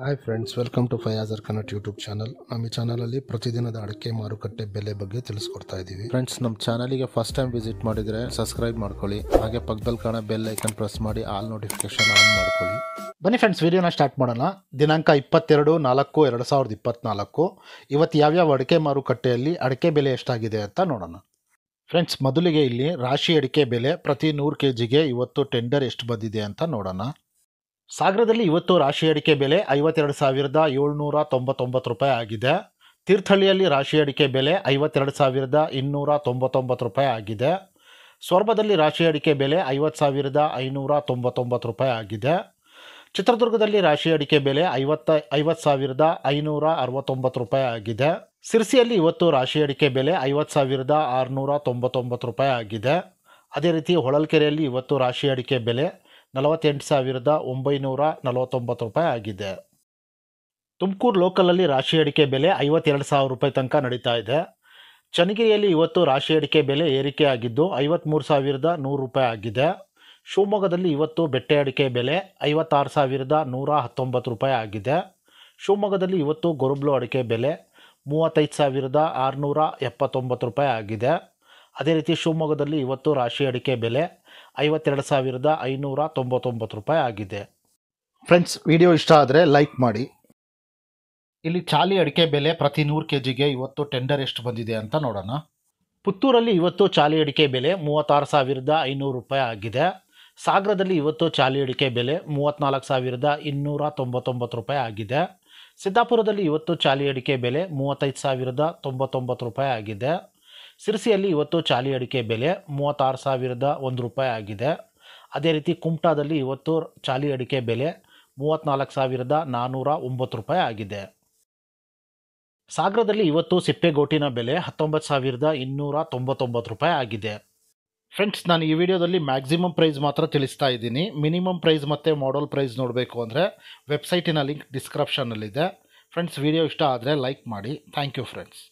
hi friends welcome to ಫಯಾಜರ್ ಕನ್ನಟ್ YouTube channel ನಮ್ಮ ಈ ಚಾನಲಲ್ಲಿ ಪ್ರತಿದಿನದ ಅಡಿಕೆ ಮಾರುಕಟ್ಟೆ ಬೆಲೆ ಬಗ್ಗೆ ತಿಳಿಸ್ಕೊಡ್ತಾ ಇದ್ದೀವಿ ಫ್ರೆಂಡ್ಸ್ ನಮ್ಮ ಚಾನಲಿಗೆ ಫಸ್ಟ್ ಟೈಮ್ ವಿಸಿಟ್ ಮಾಡಿದರೆ ಸಬ್ಸ್ಕ್ರೈಬ್ ಮಾಡ್ಕೊಳ್ಳಿ ಹಾಗೆ ಪಕ್ಕದಲ್ಲಿ ಕಾಣ ಬೆಲ್ ಐಕನ್ ಪ್ರೆಸ್ ಮಾಡಿ ಆಲ್ ನೋಟಿಫಿಕೇಶನ್ ಆನ್ ಮಾಡ್ಕೊಳ್ಳಿ ಬನ್ನಿ ಫ್ರೆಂಡ್ಸ್ ವಿಡಿಯೋನ ಸ್ಟಾರ್ಟ್ ಮಾಡೋಣ ದಿನಾಂಕ ಇಪ್ಪತ್ತೆರಡು ನಾಲ್ಕು ಎರಡು ಸಾವಿರದ ಇಪ್ಪತ್ನಾಲ್ಕು ಇವತ್ತು ಯಾವ್ಯಾವ ಅಡಿಕೆ ಮಾರುಕಟ್ಟೆಯಲ್ಲಿ ಅಡಿಕೆ ಬೆಲೆ ಎಷ್ಟಾಗಿದೆ ಅಂತ ನೋಡೋಣ ಫ್ರೆಂಡ್ಸ್ ಮೊದಲಿಗೆ ಇಲ್ಲಿ ರಾಶಿ ಅಡಿಕೆ ಬೆಲೆ ಪ್ರತಿ ನೂರು ಕೆ ಜಿಗೆ ಇವತ್ತು ಟೆಂಡರ್ ಎಷ್ಟು ಬಂದಿದೆ ಅಂತ ನೋಡೋಣ ಸಾಗರದಲ್ಲಿ ಇವತ್ತು ರಾಶಿ ಅಡಿಕೆ ಬೆಲೆ ಐವತ್ತೆರಡು ಸಾವಿರದ ಏಳ್ನೂರ ತೊಂಬತ್ತೊಂಬತ್ತು ರೂಪಾಯಿ ಆಗಿದೆ ತೀರ್ಥಹಳ್ಳಿಯಲ್ಲಿ ರಾಶಿ ಅಡಿಕೆ ಬೆಲೆ ಐವತ್ತೆರಡು ಸಾವಿರದ ಇನ್ನೂರ ತೊಂಬತ್ತೊಂಬತ್ತು ರೂಪಾಯಿ ಆಗಿದೆ ಸ್ವರ್ಭದಲ್ಲಿ ರಾಶಿ ಅಡಿಕೆ ಬೆಲೆ ಐವತ್ತು ಸಾವಿರದ ಐನೂರ ತೊಂಬತ್ತೊಂಬತ್ತು ರೂಪಾಯಿ ಆಗಿದೆ ಚಿತ್ರದುರ್ಗದಲ್ಲಿ ರಾಶಿ ಅಡಿಕೆ ಬೆಲೆ ಐವತ್ತ ಐವತ್ತು ಸಾವಿರದ ಐನೂರ ಅರವತ್ತೊಂಬತ್ತು ರೂಪಾಯಿ ಆಗಿದೆ ಸಿರ್ಸಿಯಲ್ಲಿ ಇವತ್ತು ರಾಶಿ ಅಡಿಕೆ ಬೆಲೆ ಐವತ್ತು ಸಾವಿರದ ಆರುನೂರ ತೊಂಬತ್ತೊಂಬತ್ತು ರೂಪಾಯಿ ಆಗಿದೆ ಅದೇ ರೀತಿ ಹೊಳಲ್ಕೆರೆಯಲ್ಲಿ ಇವತ್ತು ರಾಶಿ ಅಡಿಕೆ ಬೆಲೆ ನಲವತ್ತೆಂಟು ಸಾವಿರದ ಒಂಬೈನೂರ ನಲವತ್ತೊಂಬತ್ತು ರೂಪಾಯಿ ಆಗಿದೆ ತುಮಕೂರು ಲೋಕಲಲ್ಲಿ ರಾಶಿ ಅಡಿಕೆ ಬೆಲೆ ಐವತ್ತೆರಡು ಸಾವಿರ ರೂಪಾಯಿ ತನಕ ನಡೀತಾ ಇದೆ ಚನ್ನಗಿರಿಯಲ್ಲಿ ಇವತ್ತು ರಾಶಿ ಅಡಿಕೆ ಬೆಲೆ ಏರಿಕೆ ಆಗಿದ್ದು ಐವತ್ತ್ಮೂರು ಸಾವಿರದ ನೂರು ರೂಪಾಯಿ ಆಗಿದೆ ಶಿವಮೊಗ್ಗದಲ್ಲಿ ಇವತ್ತು ಬೆಟ್ಟೆ ಅಡಿಕೆ ಬೆಲೆ ಐವತ್ತಾರು ಸಾವಿರದ ನೂರ ಹತ್ತೊಂಬತ್ತು ರೂಪಾಯಿ ಆಗಿದೆ ಶಿವಮೊಗ್ಗದಲ್ಲಿ ಇವತ್ತು ಗೊರುಬ್ಲು ಅಡಿಕೆ ಬೆಲೆ ಮೂವತ್ತೈದು ಸಾವಿರದ ಆರುನೂರ ಎಪ್ಪತ್ತೊಂಬತ್ತು ರೂಪಾಯಿ ಆಗಿದೆ ಅದೇ ರೀತಿ ಶಿವಮೊಗ್ಗದಲ್ಲಿ ಇವತ್ತು ರಾಶಿ ಅಡಿಕೆ ಬೆಲೆ ಐವತ್ತೆರಡು ಸಾವಿರದ ಐನೂರ ತೊಂಬತ್ತೊಂಬತ್ತು ರೂಪಾಯಿ ಆಗಿದೆ ಫ್ರೆಂಡ್ಸ್ ವಿಡಿಯೋ ಇಷ್ಟ ಆದರೆ ಲೈಕ್ ಮಾಡಿ ಇಲ್ಲಿ ಚಾಲಿ ಅಡಿಕೆ ಬೆಲೆ ಪ್ರತಿ ನೂರು ಕೆ ಜಿಗೆ ಇವತ್ತು ಟೆಂಡರ್ ಎಷ್ಟು ಬಂದಿದೆ ಅಂತ ನೋಡೋಣ ಪುತ್ತೂರಲ್ಲಿ ಇವತ್ತು ಚಾಲಿ ಅಡಿಕೆ ಬೆಲೆ ಮೂವತ್ತಾರು ಸಾವಿರದ ಐನೂರು ರೂಪಾಯಿ ಆಗಿದೆ ಸಾಗರದಲ್ಲಿ ಇವತ್ತು ಚಾಲಿ ಅಡಿಕೆ ಬೆಲೆ ಮೂವತ್ತ್ನಾಲ್ಕು ಸಾವಿರದ ಇನ್ನೂರ ತೊಂಬತ್ತೊಂಬತ್ತು ರೂಪಾಯಿ ಆಗಿದೆ ಸಿದ್ದಾಪುರದಲ್ಲಿ ಇವತ್ತು ಚಾಲಿ ಅಡಿಕೆ ಬೆಲೆ ಮೂವತ್ತೈದು ಸಾವಿರದ ತೊಂಬತ್ತೊಂಬತ್ತು ರೂಪಾಯಿ ಆಗಿದೆ ಸಿರ್ಸಿಯಲ್ಲಿ ಇವತ್ತು ಚಾಲಿ ಅಡಿಕೆ ಬೆಲೆ ಮೂವತ್ತಾರು ಸಾವಿರದ ಒಂದು ರೂಪಾಯಿ ಆಗಿದೆ ಅದೇ ರೀತಿ ಕುಮಟಾದಲ್ಲಿ ಇವತ್ತು ಚಾಲಿ ಅಡಿಕೆ ಬೆಲೆ ಮೂವತ್ತ್ನಾಲ್ಕು ಸಾವಿರದ ನಾನ್ನೂರ ಒಂಬತ್ತು ರೂಪಾಯಿ ಆಗಿದೆ ಸಾಗರದಲ್ಲಿ ಇವತ್ತು ಸಿಪ್ಪೆಗೋಟಿನ ಬೆಲೆ ಹತ್ತೊಂಬತ್ತು ಸಾವಿರದ ಇನ್ನೂರ ತೊಂಬತ್ತೊಂಬತ್ತು ರೂಪಾಯಿ ಆಗಿದೆ ಫ್ರೆಂಡ್ಸ್ ನಾನು ಈ ವಿಡಿಯೋದಲ್ಲಿ ಮ್ಯಾಕ್ಸಿಮಮ್ ಪ್ರೈಸ್ ಮಾತ್ರ ತಿಳಿಸ್ತಾ ಇದ್ದೀನಿ ಮಿನಿಮಮ್ ಪ್ರೈಸ್ ಮತ್ತು ಮಾಡಲ್ ಪ್ರೈಸ್ ನೋಡಬೇಕು ಅಂದರೆ ವೆಬ್ಸೈಟಿನ ಲಿಂಕ್ ಡಿಸ್ಕ್ರಿಪ್ಷನ್ನಲ್ಲಿದೆ ಫ್ರೆಂಡ್ಸ್ ವಿಡಿಯೋ ಇಷ್ಟ ಆದರೆ ಲೈಕ್ ಮಾಡಿ ಥ್ಯಾಂಕ್ ಯು ಫ್ರೆಂಡ್ಸ್